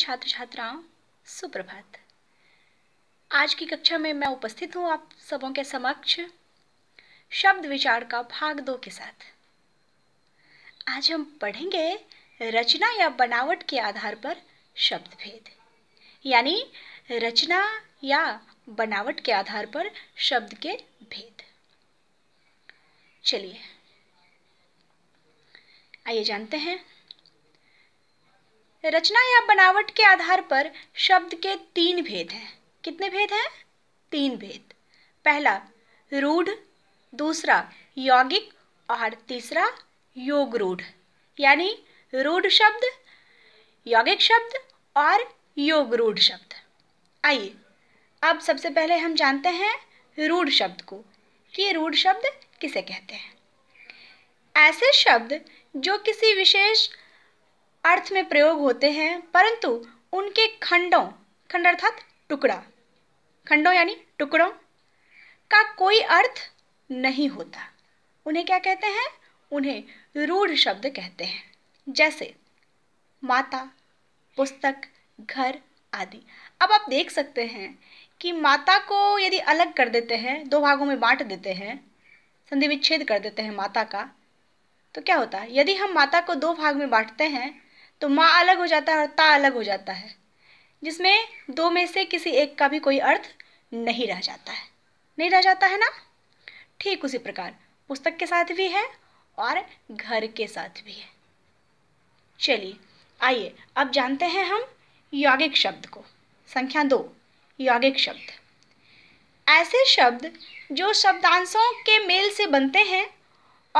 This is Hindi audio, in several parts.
छात्र छात्राओं सुप्रभात आज की कक्षा में मैं उपस्थित हूँ आप सबों के समक्ष शब्द विचार का भाग दो के साथ आज हम पढ़ेंगे रचना या बनावट के आधार पर शब्द भेद यानी रचना या बनावट के आधार पर शब्द के भेद चलिए आइए जानते हैं रचना या बनावट के आधार पर शब्द के तीन भेद हैं कितने भेद हैं तीन भेद पहला रूढ़ दूसरा यौगिक और तीसरा योग रूढ़ यानी रूढ़ शब्द यौगिक शब्द और योग रूढ़ शब्द आइए अब सबसे पहले हम जानते हैं रूढ़ शब्द को कि रूढ़ शब्द किसे कहते हैं ऐसे शब्द जो किसी विशेष अर्थ में प्रयोग होते हैं परंतु उनके खंडों खंड अर्थात टुकड़ा खंडों यानी टुकड़ों का कोई अर्थ नहीं होता उन्हें क्या कहते हैं उन्हें रूढ़ शब्द कहते हैं जैसे माता पुस्तक घर आदि अब आप देख सकते हैं कि माता को यदि अलग कर देते हैं दो भागों में बांट देते हैं संधि विच्छेद कर देते हैं माता का तो क्या होता है यदि हम माता को दो भाग में बांटते हैं तो माँ अलग हो जाता है और ता अलग हो जाता है जिसमें दो में से किसी एक का भी कोई अर्थ नहीं रह जाता है नहीं रह जाता है ना ठीक उसी प्रकार पुस्तक के साथ भी है और घर के साथ भी है चलिए आइए अब जानते हैं हम यौगिक शब्द को संख्या दो यौगिक शब्द ऐसे शब्द जो शब्दांशों के मेल से बनते हैं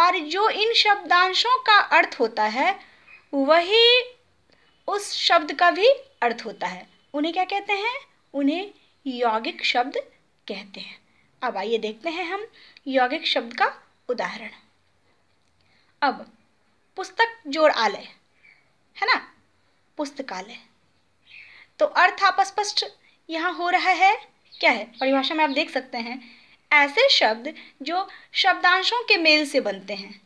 और जो इन शब्दांशों का अर्थ होता है वही उस शब्द का भी अर्थ होता है उन्हें क्या कहते हैं उन्हें यौगिक शब्द कहते हैं अब आइए देखते हैं हम यौगिक शब्द का उदाहरण अब पुस्तक जोड़ आलय है ना पुस्तकालय तो अर्थ आप स्पष्ट यहाँ हो रहा है क्या है परिभाषा में आप देख सकते हैं ऐसे शब्द जो शब्दांशों के मेल से बनते हैं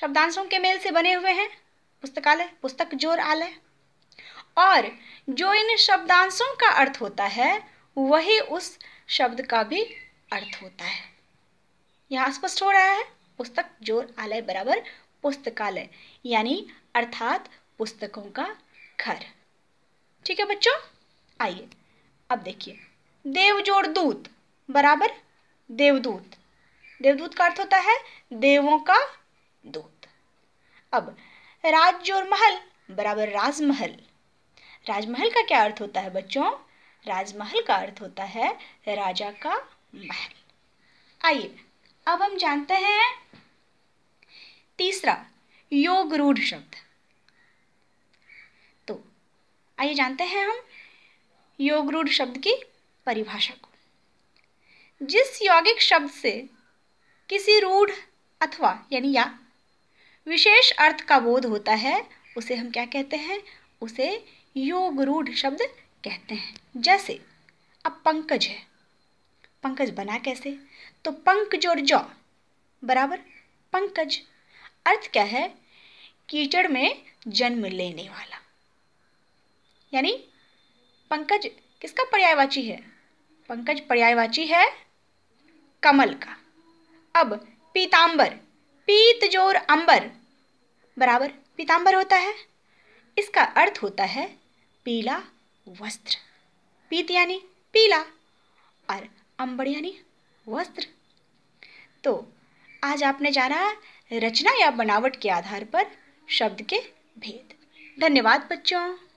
शब्दांशों के मेल से बने हुए हैं पुस्तकालय पुस्तक जोर आलय और जो इन शब्दांशों का अर्थ होता है वही उस शब्द का भी अर्थ होता है यहाँ स्पष्ट हो रहा है पुस्तक जोर आलय बराबर पुस्तकालय यानी अर्थात पुस्तकों का घर ठीक है बच्चों आइए अब देखिए देवजोड़ दूत बराबर देवदूत देवदूत का अर्थ होता है देवों का दूत अब राज्य और महल बराबर राजमहल राजमहल का क्या अर्थ होता है बच्चों राजमहल का अर्थ होता है राजा का महल आइए अब हम जानते हैं तीसरा योग रूढ़ शब्द तो आइए जानते हैं हम योग रूढ़ शब्द की परिभाषा को जिस यौगिक शब्द से किसी रूढ़ अथवा यानी या विशेष अर्थ का बोध होता है उसे हम क्या कहते हैं उसे योग रूढ़ शब्द कहते हैं जैसे अब पंकज है पंकज बना कैसे तो पंकज और जौ बराबर पंकज अर्थ क्या है कीचड़ में जन्म लेने वाला यानी पंकज किसका पर्यायवाची है पंकज पर्यायवाची है कमल का अब पीतांबर पीत जोर अंबर बराबर पीतांबर होता है इसका अर्थ होता है पीला वस्त्र पीत यानी पीला और अंबर यानी वस्त्र तो आज आपने जाना रचना या बनावट के आधार पर शब्द के भेद धन्यवाद बच्चों